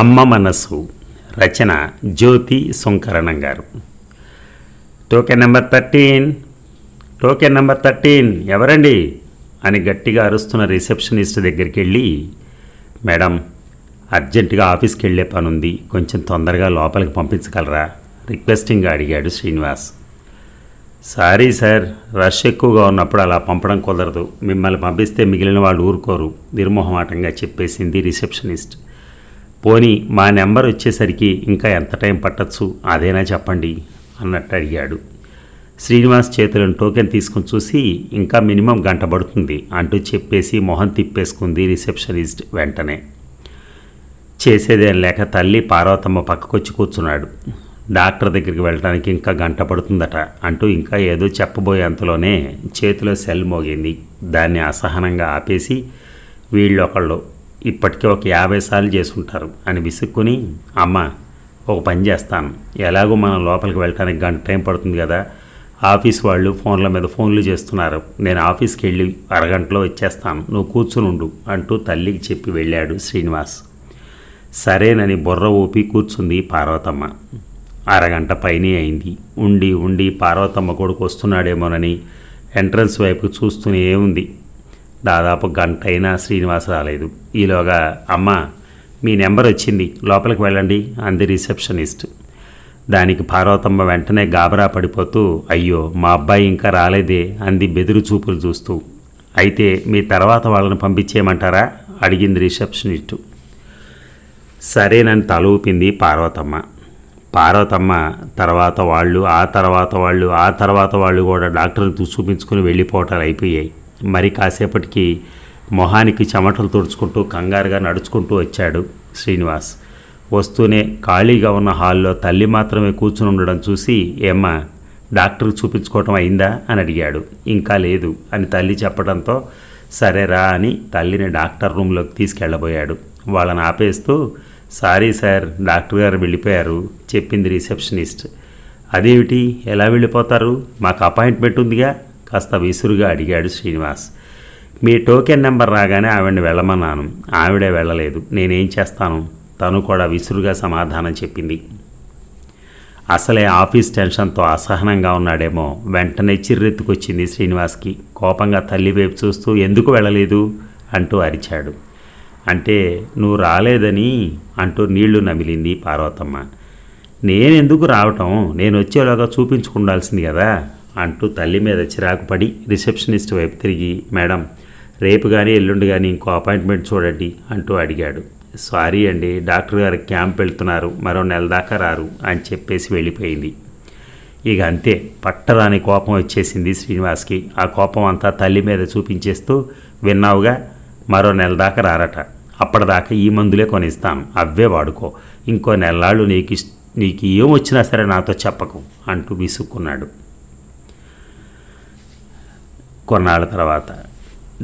అమ్మ మనసు రచన జ్యోతి సుంకరణం గారు token number thirteen token number thirteen ఎవరండి అని గట్టిగా అరుస్తున్న రిసెప్షనిస్ట్ దగ్గరికి వెళ్ళి మేడం అర్జెంటుగా ఆఫీస్కి వెళ్ళే పనుంది కొంచెం తొందరగా లోపలికి పంపించగలరా రిక్వెస్టింగ్గా అడిగాడు శ్రీనివాస్ సారీ సార్ రష్ ఎక్కువగా ఉన్నప్పుడు అలా పంపడం కుదరదు మిమ్మల్ని పంపిస్తే మిగిలిన వాళ్ళు ఊరుకోరు నిర్మోహమాటంగా చెప్పేసింది రిసెప్షనిస్ట్ పోనీ మా నెంబర్ వచ్చేసరికి ఇంకా ఎంత టైం పట్టచ్చు అదేనా చెప్పండి అన్నట్టు అడిగాడు శ్రీనివాస్ చేతులను టోకెన్ తీసుకుని చూసి ఇంకా మినిమం గంట పడుతుంది అంటూ చెప్పేసి మొహం తిప్పేసుకుంది రిసెప్షనిస్ట్ వెంటనే చేసేదేం లేక తల్లి పార్వతమ్మ పక్కకొచ్చి కూర్చున్నాడు డాక్టర్ దగ్గరికి వెళ్ళడానికి ఇంకా గంట పడుతుందట అంటూ ఇంకా ఏదో చెప్పబోయేంతలోనే చేతిలో సెల్ మోగింది దాన్ని అసహనంగా ఆపేసి వీళ్ళొకళ్ళు ఇప్పటికే ఒక యాభై సార్లు చేసుకుంటారు అని విసుక్కుని అమ్మ ఒక పని చేస్తాను ఎలాగో మనం లోపలికి వెళ్ళటానికి గంట టైం పడుతుంది కదా ఆఫీస్ వాళ్ళు ఫోన్ల మీద ఫోన్లు చేస్తున్నారు నేను ఆఫీస్కి వెళ్ళి అరగంటలో వచ్చేస్తాను నువ్వు కూర్చునుండు అంటూ తల్లికి చెప్పి వెళ్ళాడు శ్రీనివాస్ సరేనని బుర్ర ఊపి కూర్చుంది పార్వతమ్మ అరగంట పైనే అయింది ఉండి ఉండి పార్వతమ్మ కొడుకు వస్తున్నాడేమోనని ఎంట్రన్స్ వైపు చూస్తూనే ఉంది దాదాపు గంట అయినా శ్రీనివాస్ రాలేదు ఈలోగా అమ్మ మీ నెంబర్ వచ్చింది లోపలికి వెళ్ళండి అంది రిసెప్షనిస్ట్ దానికి పార్వతమ్మ వెంటనే గాబరా పడిపోతూ అయ్యో మా అబ్బాయి ఇంకా రాలేదే అంది బెదురు చూపులు చూస్తూ అయితే మీ తర్వాత వాళ్ళని పంపించేయమంటారా అడిగింది రిసెప్షనిస్టు సరేనని తల ఊపింది పార్వతమ్మ పార్వతమ్మ తర్వాత వాళ్ళు ఆ తర్వాత వాళ్ళు ఆ తర్వాత వాళ్ళు కూడా డాక్టర్ని చూపించుకుని వెళ్ళిపోవటాలు అయిపోయాయి మరి కాసేపటికి మొహానికి చెమటలు తుడుచుకుంటూ కంగారుగా నడుచుకుంటూ వచ్చాడు శ్రీనివాస్ వస్తూనే ఖాళీగా ఉన్న హాల్లో తల్లి మాత్రమే కూర్చుని ఉండడం చూసి ఏమ్మ డాక్టర్ చూపించుకోవటం అయిందా అని అడిగాడు ఇంకా లేదు అని తల్లి చెప్పడంతో సరేరా అని తల్లిని డాక్టర్ రూమ్లోకి తీసుకెళ్ళబోయాడు వాళ్ళని ఆపేస్తూ సారీ సార్ డాక్టర్ గారు వెళ్ళిపోయారు చెప్పింది రిసెప్షనిస్ట్ అదేమిటి ఎలా వెళ్ళిపోతారు మాకు అపాయింట్మెంట్ ఉందిగా కాస్త విసురుగా అడిగాడు శ్రీనివాస్ మీ టోకెన్ నెంబర్ రాగానే ఆవిడని వెళ్ళమన్నాను ఆవిడే వెళ్ళలేదు నేనేం చేస్తాను తను కూడా విసురుగా సమాధానం చెప్పింది అసలే ఆఫీస్ టెన్షన్తో అసహనంగా ఉన్నాడేమో వెంటనే చిర్రెత్తుకొచ్చింది శ్రీనివాస్కి కోపంగా తల్లి వైపు చూస్తూ ఎందుకు వెళ్ళలేదు అంటూ అరిచాడు అంటే నువ్వు రాలేదని అంటూ నీళ్లు నమిలింది పార్వతమ్మ నేనెందుకు రావటం నేను వచ్చేలాగా చూపించుకుండాల్సింది కదా అంటూ తల్లి మీద చిరాకు పడి రిసెప్షనిస్ట్ వైపు తిరిగి మేడం రేపు కానీ ఎల్లుండి కానీ ఇంకో అపాయింట్మెంట్ చూడండి అంటూ అడిగాడు సారీ అండి డాక్టర్ గారు క్యాంప్ వెళ్తున్నారు మరో నెల దాకా రారు అని చెప్పేసి వెళ్ళిపోయింది ఇక అంతే పట్టరాని కోపం వచ్చేసింది శ్రీనివాస్కి ఆ కోపం అంతా తల్లి మీద చూపించేస్తూ విన్నావుగా మరో నెల దాకా రారట అప్పటిదాకా ఈ మందులే కొనిస్తాను అవే వాడుకో ఇంకో నెలలాళ్ళు నీకు నీకు ఏమొచ్చినా సరే నాతో చెప్పకు అంటూ విసుక్కున్నాడు కొన్నాళ్ళ తర్వాత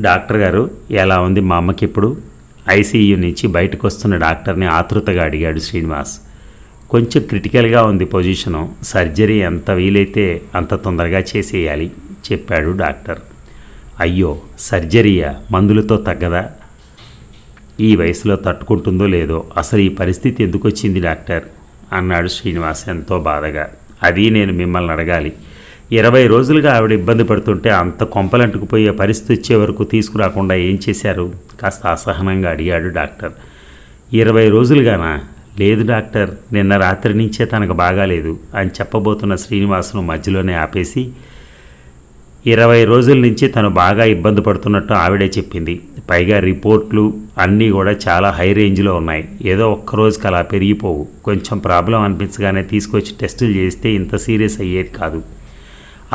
డాక్టర్ గారు ఎలా ఉంది మా అమ్మకి ఇప్పుడు ఐసీయూ నుంచి బయటకు వస్తున్న డాక్టర్ని ఆతృతగా అడిగాడు శ్రీనివాస్ కొంచెం క్రిటికల్గా ఉంది పొజిషను సర్జరీ ఎంత వీలైతే అంత తొందరగా చేసేయాలి చెప్పాడు డాక్టర్ అయ్యో సర్జరీయా మందులతో తగ్గదా ఈ వయసులో తట్టుకుంటుందో లేదో అసలు ఈ పరిస్థితి ఎందుకు వచ్చింది డాక్టర్ అన్నాడు శ్రీనివాస్ ఎంతో బాధగా అది నేను మిమ్మల్ని అడగాలి ఇరవై రోజులుగా ఆవిడ ఇబ్బంది పడుతుంటే అంత కొంపలంటుకుపోయే పరిస్థితి వచ్చే వరకు తీసుకురాకుండా ఏం చేశారు కాస్త అసహనంగా అడిగాడు డాక్టర్ ఇరవై రోజులుగానా లేదు డాక్టర్ నిన్న రాత్రి నుంచే తనకు బాగాలేదు అని చెప్పబోతున్న శ్రీనివాసును మధ్యలోనే ఆపేసి ఇరవై రోజుల నుంచి తను బాగా ఇబ్బంది పడుతున్నట్టు ఆవిడే చెప్పింది పైగా రిపోర్ట్లు అన్నీ కూడా చాలా హై రేంజ్లో ఉన్నాయి ఏదో ఒక్కరోజుకి అలా పెరిగిపోవు కొంచెం ప్రాబ్లం అనిపించగానే తీసుకొచ్చి టెస్టులు చేస్తే ఇంత సీరియస్ అయ్యేది కాదు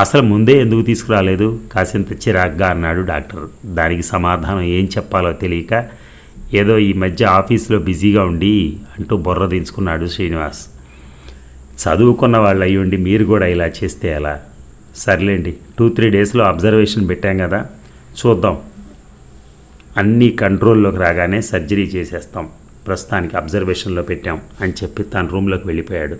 అసలు ముందే ఎందుకు తీసుకురాలేదు కాసింత చిరాగ్గా అన్నాడు డాక్టర్ దానికి సమాధానం ఏం చెప్పాలో తెలియక ఏదో ఈ మధ్య ఆఫీస్లో బిజీగా ఉండి అంటూ బుర్ర దించుకున్నాడు శ్రీనివాస్ చదువుకున్న వాళ్ళు అయ్యుండి మీరు కూడా ఇలా చేస్తే ఎలా సర్లేండి టూ త్రీ డేస్లో అబ్జర్వేషన్ పెట్టాం కదా చూద్దాం అన్నీ కంట్రోల్లోకి రాగానే సర్జరీ చేసేస్తాం ప్రస్తుతానికి అబ్జర్వేషన్లో పెట్టాం అని చెప్పి తన రూమ్లోకి వెళ్ళిపోయాడు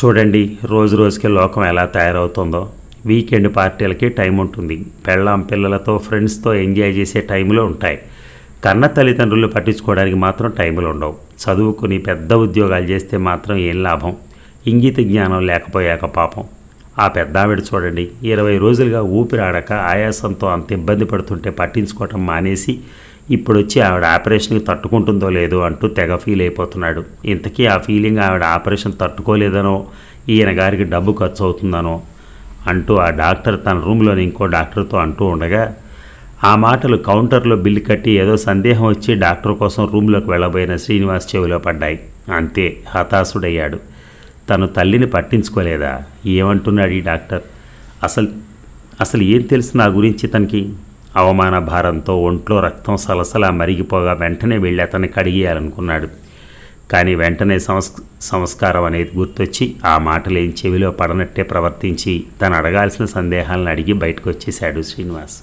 చూడండి రోజు రోజుకే లోకం ఎలా తయారవుతుందో వీకెండ్ పార్టీలకి టైం ఉంటుంది పెళ్ళాం పిల్లలతో ఫ్రెండ్స్తో ఎంజాయ్ చేసే టైంలో ఉంటాయి కన్న తల్లిదండ్రులు పట్టించుకోవడానికి మాత్రం టైంలు ఉండవు చదువుకుని పెద్ద ఉద్యోగాలు చేస్తే మాత్రం ఏం లాభం ఇంగిత జ్ఞానం లేకపోయాక పాపం ఆ పెద్దావిడ చూడండి ఇరవై రోజులుగా ఊపిరాడక ఆయాసంతో అంత ఇబ్బంది పడుతుంటే పట్టించుకోవటం మానేసి ఇప్పుడు వచ్చి ఆవిడ ఆపరేషన్కి తట్టుకుంటుందో లేదో అంటూ తెగ ఫీల్ అయిపోతున్నాడు ఇంతకీ ఆ ఫీలింగ్ ఆవిడ ఆపరేషన్ తట్టుకోలేదనో ఈయన గారికి డబ్బు ఖర్చు అవుతుందనో అంటూ ఆ డాక్టర్ తన రూమ్లోని ఇంకో డాక్టర్తో అంటూ ఉండగా ఆ మాటలు కౌంటర్లో బిల్లు కట్టి ఏదో సందేహం వచ్చి డాక్టర్ కోసం రూమ్లోకి వెళ్ళబోయిన శ్రీనివాస్ చెవిలో పడ్డాయి అంతే హతాశుడయ్యాడు తను తల్లిని పట్టించుకోలేదా ఏమంటున్నాడు ఈ డాక్టర్ అసలు అసలు ఏం తెలుసు నా గురించి తనకి అవమాన భారంతో ఒంట్లో రక్తం సలసలా మరిగిపోగా వెంటనే వెళ్ళి అతన్ని కడిగేయాలనుకున్నాడు కానీ వెంటనే సంస్ సంస్కారం అనేది గుర్తొచ్చి ఆ మాటలేని చెవిలో పడనట్టే ప్రవర్తించి తను అడగాల్సిన సందేహాలను అడిగి బయటకు వచ్చేశాడు శ్రీనివాస్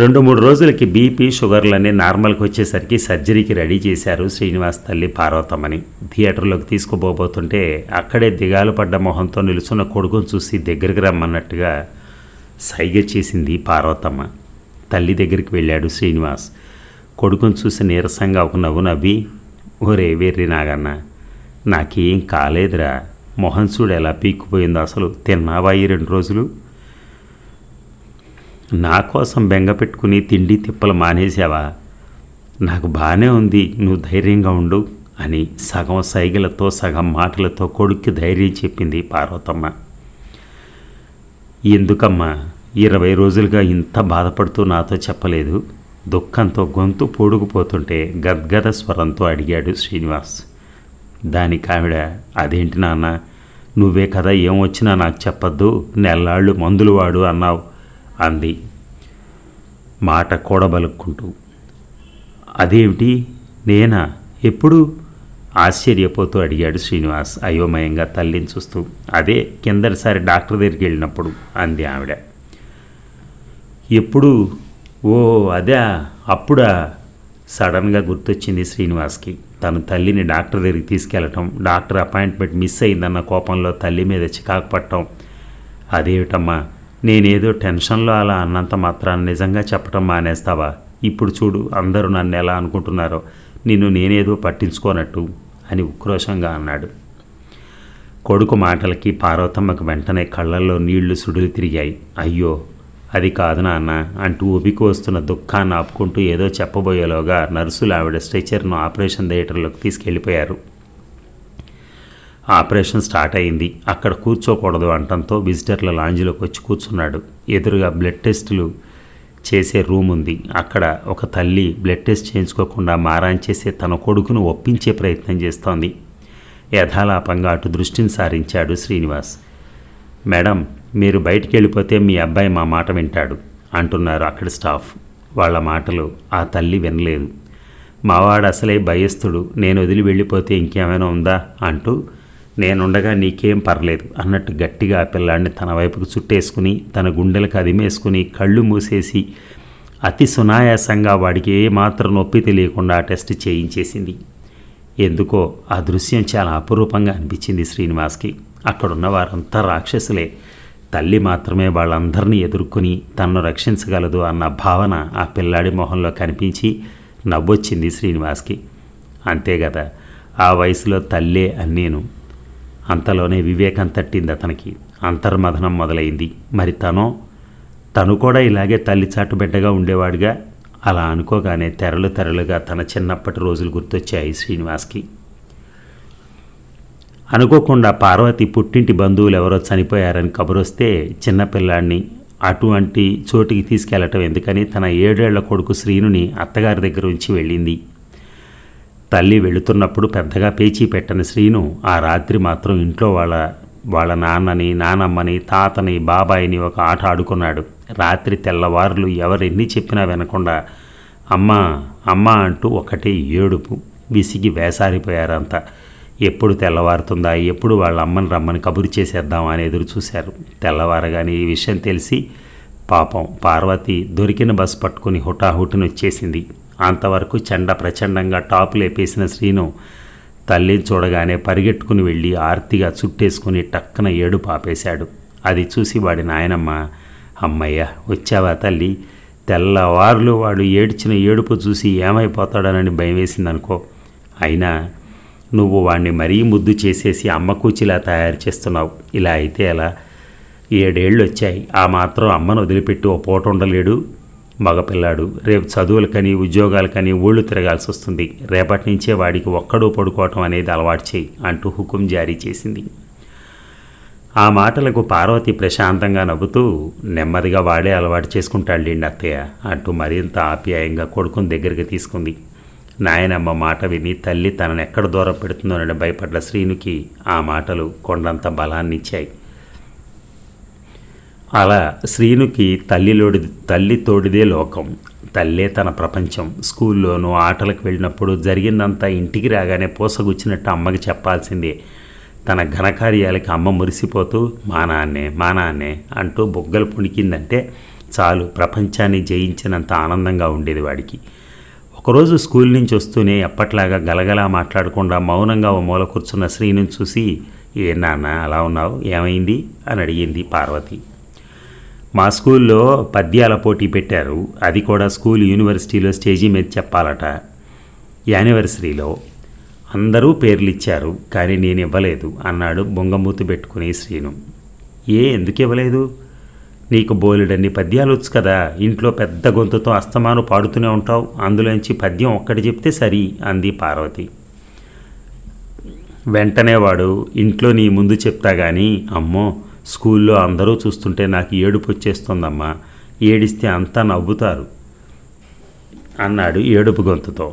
రెండు మూడు రోజులకి బీపీ షుగర్లు అన్నీ నార్మల్కి వచ్చేసరికి సర్జరీకి రెడీ చేశారు శ్రీనివాస్ తల్లి పార్వతమ్మని థియేటర్లోకి తీసుకుపోబోతుంటే అక్కడే దిగాలు పడ్డ మొహంతో నిలుచున్న కొడుకును చూసి దగ్గరికి రమ్మన్నట్టుగా సైగ చేసింది పార్వతమ్మ తల్లి దగ్గరికి వెళ్ళాడు శ్రీనివాస్ కొడుకును చూసి నీరసంగా ఒక నవ్వు నవ్వి ఓరే వెర్రి నాగన్న నాకేం కాలేదురా మొహం చూడు ఎలా పీక్కుపోయిందో అసలు తిన్నావా ఈ రెండు రోజులు నా కోసం బెంగ పెట్టుకుని తిండి తిప్పలు మానేశావా నాకు బాగానే ఉంది నువ్వు ధైర్యంగా ఉండు అని సగం సైగలతో సగం మాటలతో కొడుక్కి ధైర్యం చెప్పింది పార్వతమ్మ ఎందుకమ్మా ఇరవై రోజులుగా ఇంత బాధపడుతూ నాతో చెప్పలేదు దుఃఖంతో గొంతు పూడుకుపోతుంటే గద్గద స్వరంతో అడిగాడు శ్రీనివాస్ దానికి ఆవిడ అదేంటి నాన్న నువ్వే కదా ఏం వచ్చినా నాకు చెప్పద్దు నెల్లాళ్ళు మందులు వాడు అన్నావు అంది మాట కూడబలుక్కుంటూ అదేమిటి నేనా ఎప్పుడు ఆశ్చర్యపోతూ అడిగాడు శ్రీనివాస్ అయోమయంగా తల్లిని చూస్తూ అదే కిందటిసారి డాక్టర్ దగ్గరికి వెళ్ళినప్పుడు అంది ఆవిడ ఎప్పుడు ఓ అదే అప్పుడా సడన్గా గుర్తొచ్చింది శ్రీనివాస్కి తను తల్లిని డాక్టర్ దగ్గరికి తీసుకెళ్ళటం డాక్టర్ అపాయింట్మెంట్ మిస్ అయిందన్న కోపంలో తల్లి మీద చికాకు పట్టడం అదేమిటమ్మా నేనేదో టెన్షన్లో అలా అన్నంత మాత్రాన్ని నిజంగా చెప్పటం మానేస్తావా ఇప్పుడు చూడు అందరూ నన్ను ఎలా అనుకుంటున్నారో నిన్ను నేనేదో పట్టించుకోనట్టు అని ఉక్రోషంగా అన్నాడు కొడుకు మాటలకి పార్వతమ్మకు వెంటనే కళ్ళల్లో నీళ్లు సుడులు తిరిగాయి అయ్యో అది కాదు నాన్న అంటూ ఉబికి వస్తున్న దుఃఖాన్ని ఆపుకుంటూ ఏదో చెప్పబోయేలోగా నర్సులు ఆవిడ స్ట్రెచర్ను ఆపరేషన్ థియేటర్లోకి తీసుకెళ్ళిపోయారు ఆపరేషన్ స్టార్ట్ అయింది అక్కడ కూర్చోకూడదు అంటంతో విజిటర్ల లాంజ్లోకి వచ్చి కూర్చున్నాడు ఎదురుగా బ్లడ్ టెస్టులు చేసే రూమ్ ఉంది అక్కడ ఒక తల్లి బ్లడ్ టెస్ట్ చేయించుకోకుండా మారాన్ చేసే తన కొడుకును ఒప్పించే ప్రయత్నం చేస్తోంది యథాలాపంగా అటు దృష్టిని సారించాడు శ్రీనివాస్ మేడం మీరు బయటికి వెళ్ళిపోతే మీ అబ్బాయి మా మాట వింటాడు అంటున్నారు అక్కడ స్టాఫ్ వాళ్ళ మాటలు ఆ తల్లి వినలేదు మావాడు అసలే భయస్థుడు నేను వదిలి వెళ్ళిపోతే ఇంకేమైనా ఉందా అంటూ నేనుండగా నీకేం పర్లేదు అన్నట్టు గట్టిగా ఆ పిల్లాడిని తన వైపుకు చుట్టేసుకుని తన గుండెలకు అదిమేసుకుని కళ్ళు మూసేసి అతి సునాయాసంగా వాడికి ఏమాత్రం నొప్పి తెలియకుండా టెస్ట్ చేయించేసింది ఎందుకో ఆ దృశ్యం చాలా అపురూపంగా అనిపించింది శ్రీనివాస్కి అక్కడున్న వారంతా రాక్షసులే తల్లి మాత్రమే వాళ్ళందరినీ ఎదుర్కొని తనను రక్షించగలదు అన్న భావన ఆ పిల్లాడి మొహంలో కనిపించి నవ్వొచ్చింది శ్రీనివాస్కి అంతే కదా ఆ వయసులో తల్లే అని నేను అంతలోనే వివేకం తట్టింది అతనికి అంతర్మథనం మొదలైంది మరి తను తను కూడా ఇలాగే తల్లిచాటు బిడ్డగా ఉండేవాడుగా అలా అనుకోగానే తెరలు తెరలుగా తన చిన్నప్పటి రోజులు గుర్తొచ్చాయి శ్రీనివాస్కి అనుకోకుండా పార్వతి పుట్టింటి బంధువులు ఎవరో చనిపోయారని కబురొస్తే చిన్నపిల్లాడిని అటువంటి చోటికి తీసుకెళ్లటం ఎందుకని తన ఏడేళ్ల కొడుకు శ్రీనుని అత్తగారి దగ్గర ఉంచి వెళ్ళింది తల్లి వెళుతున్నప్పుడు పెద్దగా పేచి పెట్టని శ్రీను ఆ రాత్రి మాత్రం ఇంట్లో వాళ్ళ వాళ్ళ నాన్నని నానమ్మని తాతని బాబాయిని ఒక ఆట ఆడుకున్నాడు రాత్రి తెల్లవారులు ఎవరెన్ని చెప్పినా వినకుండా అమ్మ అమ్మ అంటూ ఒకటే ఏడుపు విసిగి వేసారిపోయారంతా ఎప్పుడు తెల్లవారుతుందా ఎప్పుడు వాళ్ళ అమ్మని రమ్మని కబురు చేసేద్దాం అని ఎదురు చూశారు తెల్లవారగాని ఈ విషయం తెలిసి పాపం పార్వతి దొరికిన బస్సు పట్టుకుని హుటాహుటిని వచ్చేసింది అంతవరకు చెండ ప్రచండంగా టాపులు లేపేసిన శ్రీను తల్లిని చూడగానే పరిగెట్టుకుని వెళ్ళి ఆర్తిగా చుట్టేసుకుని టక్కన ఏడు పాపేశాడు అది చూసి వాడి నాయనమ్మ అమ్మయ్య వచ్చావా తల్లి తెల్లవారులు వాడు ఏడ్చిన ఏడుపు చూసి ఏమైపోతాడనని భయం వేసిందనుకో అయినా నువ్వు వాణ్ణి మరీ ముద్దు చేసేసి అమ్మ కూచిలా తయారు చేస్తున్నావు ఇలా అయితే ఎలా ఏడేళ్ళు వచ్చాయి ఆ మాత్రం అమ్మను వదిలిపెట్టి ఓ పూట ఉండలేడు మగపిల్లాడు రేపు చదువులకని ఉద్యోగాలకని ఊళ్ళు తిరగాల్సి వస్తుంది రేపటి నుంచే వాడికి ఒక్కడూ పడుకోవటం అనేది అలవాటు చేయి అంటూ హుకుం జారీ చేసింది ఆ మాటలకు పార్వతి ప్రశాంతంగా నవ్వుతూ నెమ్మదిగా వాడే అలవాటు చేసుకుంటాళ్ళండి అత్తయ్య అంటూ మరింత ఆప్యాయంగా కొడుకుని దగ్గరికి తీసుకుంది నాయనమ్మ మాట విని తల్లి తనను ఎక్కడ దూరం పెడుతుందోనని భయపడ్డ శ్రీనుకి ఆ మాటలు కొండంత బలాన్నిచ్చాయి అలా శ్రీనుకి తల్లిలోడి తల్లి తోడిదే లోకం తల్లే తన ప్రపంచం స్కూల్లోనూ ఆటలకు వెళ్ళినప్పుడు జరిగిందంతా ఇంటికి రాగానే పూసగుచ్చినట్టు అమ్మకి చెప్పాల్సిందే తన ఘనకార్యాలకి అమ్మ మురిసిపోతూ మా నాన్నే మా నాన్నే అంటూ బొగ్గలు పుణికిందంటే చాలు ప్రపంచాన్ని జయించినంత ఆనందంగా ఉండేది వాడికి ఒకరోజు స్కూల్ నుంచి వస్తూనే ఎప్పట్లాగా గలగలా మాట్లాడకుండా మౌనంగా ఓ మూల కూర్చున్న శ్రీని చూసి ఏ నాన్న అలా ఉన్నావు ఏమైంది అని అడిగింది పార్వతి మా స్కూల్లో పద్యాల పోటీ పెట్టారు అది కూడా స్కూల్ యూనివర్సిటీలో స్టేజీ మీద చెప్పాలట యానివర్సరీలో అందరూ పేర్లు ఇచ్చారు కానీ నేను ఇవ్వలేదు అన్నాడు బొంగమూతు పెట్టుకుని శ్రీను ఏ ఎందుకు ఇవ్వలేదు నీకు బోలెడన్ని పద్యాలు వచ్చు కదా ఇంట్లో పెద్ద గొంతుతో అస్తమాను పాడుతూనే ఉంటావు అందులోంచి పద్యం ఒక్కటి చెప్తే సరి అంది పార్వతి వెంటనే వాడు ఇంట్లో నీ ముందు చెప్తా కానీ అమ్మో స్కూల్లో అందరూ చూస్తుంటే నాకు ఏడుపు వచ్చేస్తుందమ్మా ఏడిస్తే అంతా నవ్వుతారు అన్నాడు ఏడుపు గొంతుతో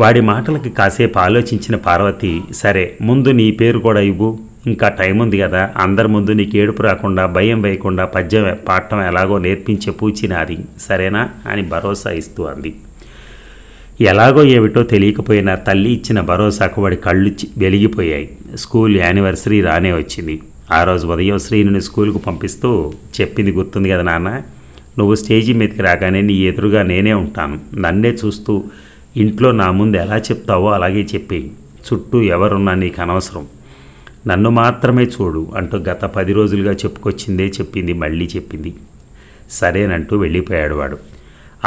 వాడి మాటలకి కాసేపు ఆలోచించిన పార్వతి సరే ముందు నీ పేరు కూడా ఇవ్వు ఇంకా టైం ఉంది కదా అందరి ముందు నీకు ఏడుపు రాకుండా భయం వేయకుండా పద్యం పాడటం ఎలాగో నేర్పించే పూచి నాది సరేనా అని భరోసా ఇస్తూ అంది ఎలాగో ఏమిటో తెలియకపోయినా తల్లి ఇచ్చిన భరోసాకు వాడి కళ్ళు వెలిగిపోయాయి స్కూల్ యానివర్సరీ రానే వచ్చింది ఆ రోజు ఉదయం శ్రీనుని స్కూల్కు పంపిస్తూ చెప్పింది గుర్తుంది కదా నాన్న నువ్వు స్టేజీ మీదకి రాగానే నీ ఎదురుగా నేనే ఉంటాను నన్నే చూస్తూ ఇంట్లో నా ముందు ఎలా చెప్తావో అలాగే చెప్పి చుట్టూ ఎవరున్నా నీకు అనవసరం నన్ను మాత్రమే చూడు అంటూ గత పది రోజులుగా చెప్పుకొచ్చిందే చెప్పింది మళ్ళీ చెప్పింది సరేనంటూ వెళ్ళిపోయాడు వాడు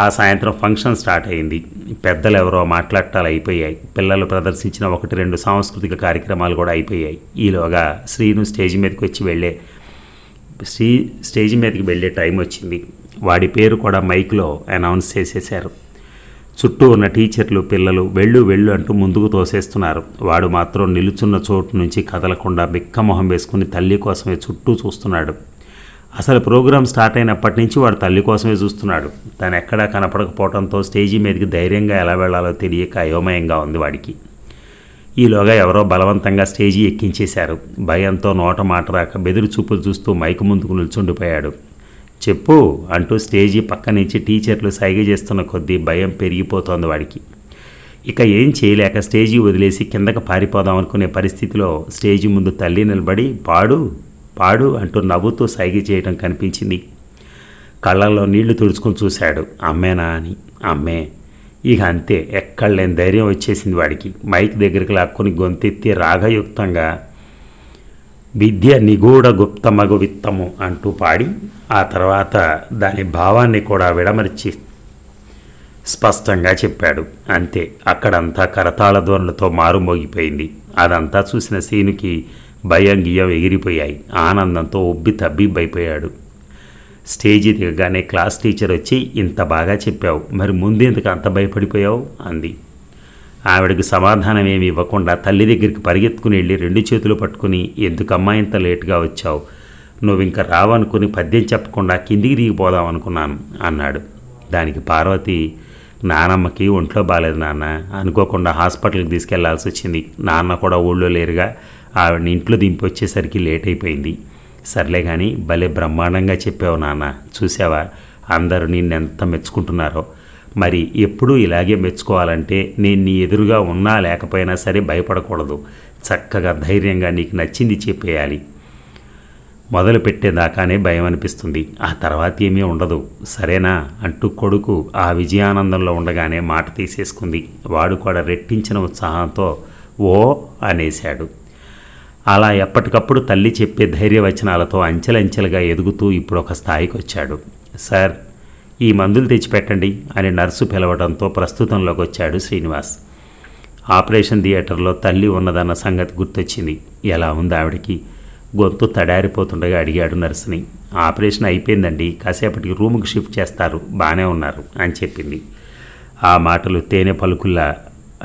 ఆ సాయంత్రం ఫంక్షన్ స్టార్ట్ అయింది పెద్దలు ఎవరో మాట్లాడటాలు అయిపోయాయి పిల్లలు ప్రదర్శించిన ఒకటి రెండు సాంస్కృతిక కార్యక్రమాలు కూడా అయిపోయాయి ఈలోగా శ్రీను స్టేజ్ మీదకి వచ్చి వెళ్ళే శ్రీ స్టేజ్ మీదకి వెళ్ళే టైం వచ్చింది వాడి పేరు కూడా మైక్లో అనౌన్స్ చేసేశారు చుట్టూ ఉన్న టీచర్లు పిల్లలు వెళ్ళు వెళ్ళు అంటూ ముందుకు తోసేస్తున్నారు వాడు మాత్రం నిలుచున్న చోటు నుంచి కదలకుండా బిక్కమొహం వేసుకుని తల్లి కోసమే చుట్టూ చూస్తున్నాడు అసలు ప్రోగ్రాం స్టార్ట్ అయినప్పటి నుంచి వాడు తల్లి కోసమే చూస్తున్నాడు తను ఎక్కడా కనపడకపోవడంతో స్టేజీ మీదకి ధైర్యంగా ఎలా వెళ్లాలో తెలియక అయోమయంగా ఉంది వాడికి ఈలోగా ఎవరో బలవంతంగా స్టేజీ ఎక్కించేశారు భయంతో నోట మాట రాక బెదిరి చూపులు చూస్తూ మైకు ముందుకు నిల్చుండిపోయాడు చెప్పు అంటూ స్టేజీ పక్క నుంచి టీచర్లు సైగ చేస్తున్న కొద్దీ భయం పెరిగిపోతోంది వాడికి ఇక ఏం చేయలేక స్టేజీ వదిలేసి కిందకు పారిపోదాం అనుకునే పరిస్థితిలో స్టేజీ ముందు తల్లి నిలబడి పాడు పాడు అంటూ నవ్వుతూ సైగి చేయటం కనిపించింది కళ్ళల్లో నీళ్లు తుడుచుకొని చూశాడు అమ్మేనా అని అమ్మే ఇక అంతే ఎక్కడలేని ధైర్యం వచ్చేసింది వాడికి మైక్ దగ్గరికి లాక్కొని గొంతెత్తి రాగయుక్తంగా విద్య నిగూఢ గుప్త విత్తము అంటూ పాడి ఆ తర్వాత దాని భావాన్ని కూడా విడమరిచి స్పష్టంగా చెప్పాడు అంతే అక్కడంతా కరతాళ ధ్వనులతో మారుమోగిపోయింది అదంతా చూసిన సీనుకి భయం గియం ఎగిరిపోయాయి ఆనందంతో ఉబ్బి భయపోయాడు స్టేజి దిగగానే క్లాస్ టీచర్ వచ్చి ఇంత బాగా చెప్పావు మరి ముందెందుకు అంత భయపడిపోయావు అంది ఆవిడకు సమాధానం ఏమి ఇవ్వకుండా తల్లి దగ్గరికి పరిగెత్తుకుని వెళ్ళి రెండు చేతులు పట్టుకుని ఎందుకమ్మా ఇంత లేట్గా వచ్చావు నువ్వు ఇంకా రావనుకుని పద్యం చెప్పకుండా కిందికి దిగిపోదాం అనుకున్నాను అన్నాడు దానికి పార్వతి నానమ్మకి ఒంట్లో బాగాలేదు నాన్న అనుకోకుండా హాస్పిటల్కి తీసుకెళ్లాల్సి వచ్చింది నాన్న కూడా ఊళ్ళో లేరుగా ఆవిడని ఇంట్లో దింపి వచ్చేసరికి లేట్ అయిపోయింది సర్లే కానీ భలే బ్రహ్మాండంగా చెప్పావు నాన్న చూసావా అందరూ నిన్ను ఎంత మెచ్చుకుంటున్నారో మరి ఎప్పుడూ ఇలాగే మెచ్చుకోవాలంటే నేను నీ ఎదురుగా ఉన్నా లేకపోయినా సరే భయపడకూడదు చక్కగా ధైర్యంగా నీకు నచ్చింది చెప్పేయాలి మొదలు పెట్టేదాకానే భయం అనిపిస్తుంది ఆ తర్వాత ఏమీ ఉండదు సరేనా అంటూ కొడుకు ఆ విజయానందంలో ఉండగానే మాట తీసేసుకుంది వాడు కూడా రెట్టించిన ఉత్సాహంతో ఓ అనేశాడు అలా ఎప్పటికప్పుడు తల్లి చెప్పే ధైర్యవచనాలతో అంచెలంచెలుగా ఎదుగుతూ ఇప్పుడు ఒక స్థాయికి వచ్చాడు సార్ ఈ మందులు తెచ్చిపెట్టండి అని నర్సు పిలవడంతో ప్రస్తుతంలోకి వచ్చాడు శ్రీనివాస్ ఆపరేషన్ థియేటర్లో తల్లి ఉన్నదన్న సంగతి గుర్తొచ్చింది ఎలా ఉంది ఆవిడకి గొంతు తడారిపోతుండగా అడిగాడు నర్సుని ఆపరేషన్ అయిపోయిందండి కాసేపటికి రూమ్కి షిఫ్ట్ చేస్తారు బాగానే ఉన్నారు అని చెప్పింది ఆ మాటలు తేనె పలుకుల్లా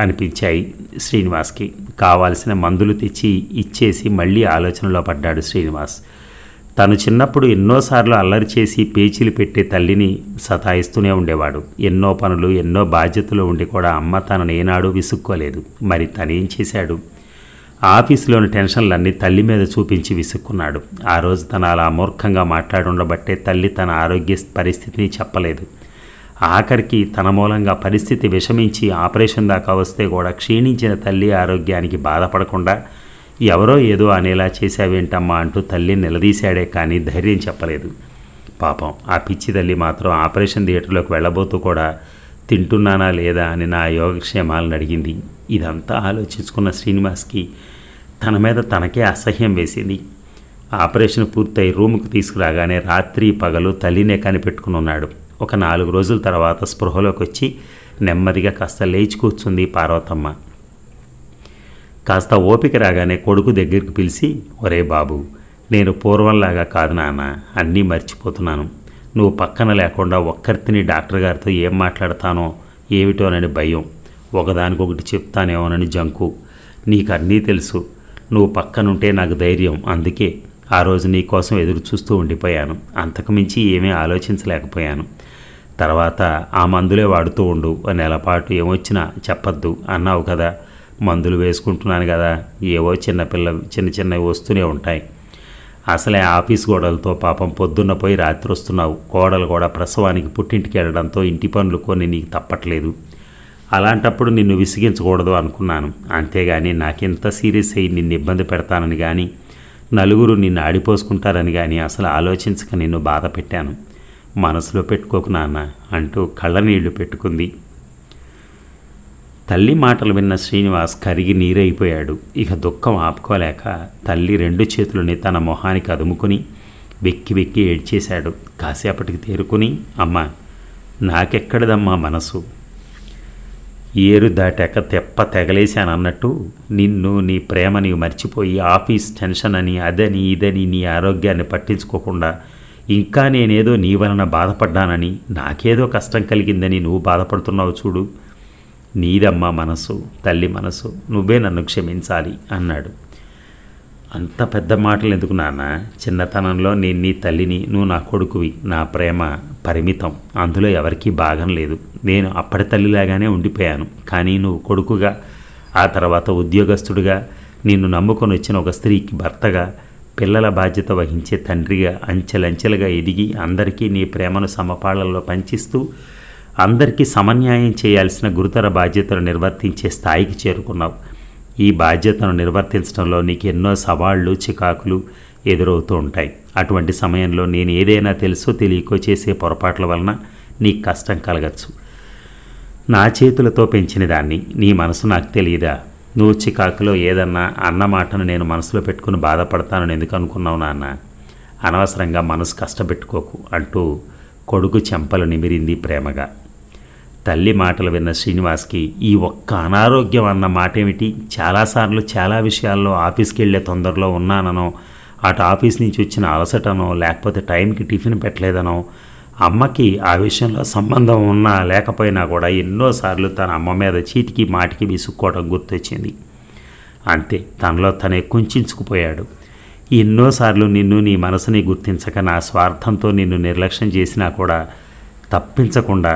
అనిపించాయి శ్రీనివాస్కి కావాల్సిన మందులు తెచ్చి ఇచ్చేసి మళ్ళీ ఆలోచనలో పడ్డాడు శ్రీనివాస్ తను చిన్నప్పుడు ఎన్నోసార్లు అల్లరి చేసి పేచీలు పెట్టే తల్లిని సతాయిస్తూనే ఉండేవాడు ఎన్నో పనులు ఎన్నో బాధ్యతలు ఉండి కూడా అమ్మ తనను ఏనాడు విసుక్కోలేదు మరి తనేం చేశాడు ఆఫీసులోని టెన్షన్లన్నీ తల్లి మీద చూపించి విసుక్కున్నాడు ఆ రోజు తను అలా మూర్ఖంగా మాట్లాడుండబట్టే తల్లి తన ఆరోగ్య పరిస్థితిని చెప్పలేదు ఆఖరికి తన మూలంగా పరిస్థితి విషమించి ఆపరేషన్ దాకా వస్తే కూడా క్షీణించిన తల్లి ఆరోగ్యానికి బాధపడకుండా ఎవరో ఏదో అనేలా చేశావేంటమ్మా అంటూ తల్లి నిలదీశాడే కానీ ధైర్యం చెప్పలేదు పాపం ఆ పిచ్చి తల్లి మాత్రం ఆపరేషన్ థియేటర్లోకి వెళ్ళబోతూ కూడా తింటున్నానా లేదా అని నా యోగక్షేమాలను అడిగింది ఇదంతా ఆలోచించుకున్న శ్రీనివాస్కి తన మీద తనకే అసహ్యం వేసింది ఆపరేషన్ పూర్తయి రూముకు తీసుకురాగానే రాత్రి పగలు తల్లినే కనిపెట్టుకుని ఉన్నాడు ఒక నాలుగు రోజుల తర్వాత స్పృహలోకి వచ్చి నెమ్మదిగా కాస్త లేచి కూర్చుంది పార్వతమ్మ కాస్త ఓపిక రాగానే కొడుకు దగ్గరికి పిలిచి ఒరే బాబు నేను పూర్వంలాగా కాదు నాన్న అన్నీ మర్చిపోతున్నాను నువ్వు పక్కన లేకుండా ఒక్కరితిని డాక్టర్ గారితో ఏం మాట్లాడతానో ఏమిటోనని భయం ఒకదానికొకటి చెప్తానేమోనని జంకు నీకు అన్నీ తెలుసు నువ్వు పక్కనుంటే నాకు ధైర్యం అందుకే ఆ రోజు నీకోసం ఎదురు చూస్తూ ఉండిపోయాను అంతకుమించి ఏమీ ఆలోచించలేకపోయాను తర్వాత ఆ మందులే వాడుతూ ఉండు నెలపాటు ఏమొచ్చినా చెప్పద్దు అన్నావు కదా మందులు వేసుకుంటున్నాను కదా ఏవో చిన్నపిల్ల చిన్న చిన్నవి వస్తూనే ఉంటాయి అసలే ఆఫీస్ గోడలతో పాపం పొద్దున్న పోయి రాత్రి వస్తున్నావు కోడలు కూడా ప్రసవానికి పుట్టింటికి వెళ్ళడంతో ఇంటి పనులు కొన్ని నీకు తప్పట్లేదు అలాంటప్పుడు నిన్ను విసిగించకూడదు అనుకున్నాను అంతేగాని నాకెంత సీరియస్ అయ్యి నిన్ను ఇబ్బంది పెడతానని కానీ నలుగురు నిన్ను ఆడిపోసుకుంటారని కానీ అసలు ఆలోచించక నిన్ను బాధ పెట్టాను మనసులో పెట్టుకోకు నాన్న అంటూ నీళ్లు పెట్టుకుంది తల్లి మాటలు విన్న శ్రీనివాస్ కరిగి నీరైపోయాడు ఇక దుఃఖం ఆపుకోలేక తల్లి రెండు చేతులని తన మొహానికి అదుముకుని వెక్కి వెక్కి ఏడ్చేశాడు కాసేపటికి తేరుకుని అమ్మ నాకెక్కడిదమ్మా మనసు ఏరు దాటాక తెప్ప తెగలేశానన్నట్టు నిన్ను నీ ప్రేమని మర్చిపోయి ఆఫీస్ టెన్షన్ అని అదని ఇదని నీ ఆరోగ్యాన్ని పట్టించుకోకుండా ఇంకా నేనేదో నీ వలన బాధపడ్డానని నాకేదో కష్టం కలిగిందని నువ్వు బాధపడుతున్నావు చూడు నీదమ్మా మనసు తల్లి మనసు నువ్వే నన్ను క్షమించాలి అన్నాడు అంత పెద్ద మాటలు ఎందుకు నాన్న చిన్నతనంలో నేను నీ తల్లిని నువ్వు నా కొడుకువి నా ప్రేమ పరిమితం అందులో ఎవరికీ భాగం లేదు నేను అప్పటి తల్లిలాగానే ఉండిపోయాను కానీ నువ్వు కొడుకుగా ఆ తర్వాత ఉద్యోగస్తుడిగా నిన్ను నమ్ముకొని వచ్చిన ఒక స్త్రీకి భర్తగా పిల్లల బాధ్యత వహించే తండ్రిగా అంచెలంచెలుగా ఎదిగి అందరికీ నీ ప్రేమను సమపాళల్లో పంచిస్తూ అందరికీ సమన్యాయం చేయాల్సిన గురుతర బాధ్యతను నిర్వర్తించే స్థాయికి చేరుకున్నావు ఈ బాధ్యతను నిర్వర్తించడంలో నీకు ఎన్నో సవాళ్లు చికాకులు ఎదురవుతూ ఉంటాయి అటువంటి సమయంలో నేను ఏదైనా తెలుసో తెలియకో చేసే పొరపాట్ల వలన నీకు కష్టం కలగచ్చు నా చేతులతో పెంచిన దాన్ని నీ మనసు నాకు తెలియదా నువ్వు చికాకులో ఏదన్నా అన్న మాటను నేను మనసులో పెట్టుకుని బాధపడతానని ఎందుకు అనుకున్నావు నాన్న అనవసరంగా మనసు కష్టపెట్టుకోకు అంటూ కొడుకు చెంపలు నిమిరింది ప్రేమగా తల్లి మాటలు విన్న శ్రీనివాస్కి ఈ ఒక్క అనారోగ్యం అన్న మాట ఏమిటి చాలాసార్లు చాలా విషయాల్లో ఆఫీస్కి వెళ్ళే తొందరలో ఉన్నాననో అటు ఆఫీస్ నుంచి వచ్చిన అలసటనో లేకపోతే టైంకి టిఫిన్ పెట్టలేదనో అమ్మకి ఆ విషయంలో సంబంధం ఉన్నా లేకపోయినా కూడా ఎన్నోసార్లు తన అమ్మ మీద చీటికి మాటికి విసుక్కోవడం గుర్తొచ్చింది అంతే తనలో తనే కుంచుకుపోయాడు ఎన్నోసార్లు నిన్ను నీ మనసుని గుర్తించక నా స్వార్థంతో నిన్ను నిర్లక్ష్యం చేసినా కూడా తప్పించకుండా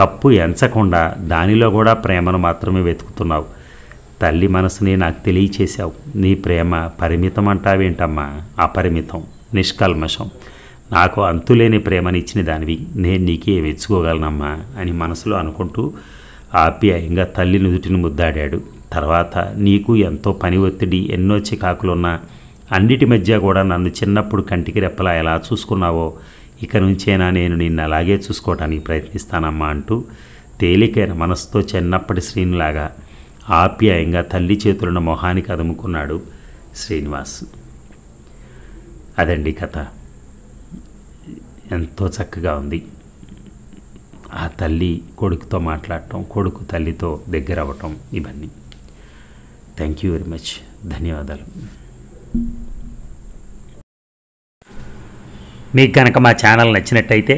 తప్పు ఎంచకుండా దానిలో కూడా ప్రేమను మాత్రమే వెతుకుతున్నావు తల్లి మనసుని నాకు తెలియచేశావు నీ ప్రేమ పరిమితం అంటావేంటమ్మా అపరిమితం నిష్కల్మషం నాకు అంతులేని ప్రేమనిచ్చిన దానివి నేను నీకే మెచ్చుకోగలనమ్మా అని మనసులో అనుకుంటూ ఆప్యాయంగా తల్లి నుదుటిని ముద్దాడాడు తర్వాత నీకు ఎంతో పని ఒత్తిడి ఎన్నో చికాకులున్నా అన్నిటి మధ్య కూడా నన్ను చిన్నప్పుడు కంటికి రెప్పలా ఎలా చూసుకున్నావో ఇక నుంచేనా నేను నిన్ను అలాగే చూసుకోవడానికి ప్రయత్నిస్తానమ్మా అంటూ తేలికైన మనసుతో చిన్నప్పటి శ్రీనిలాగా ఆప్యాయంగా తల్లి చేతులను మొహానికి అదుముకున్నాడు శ్రీనివాస్ అదండి కథ ఎంతో చక్కగా ఉంది ఆ తల్లి కొడుకుతో మాట్లాడటం కొడుకు తల్లితో దగ్గర అవ్వటం ఇవన్నీ థ్యాంక్ యూ వెరీ మచ్ ధన్యవాదాలు మీకు కనుక మా ఛానల్ నచ్చినట్టయితే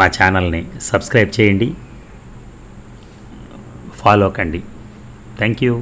మా ఛానల్ని సబ్స్క్రైబ్ చేయండి ఫాలో కండి థ్యాంక్ యూ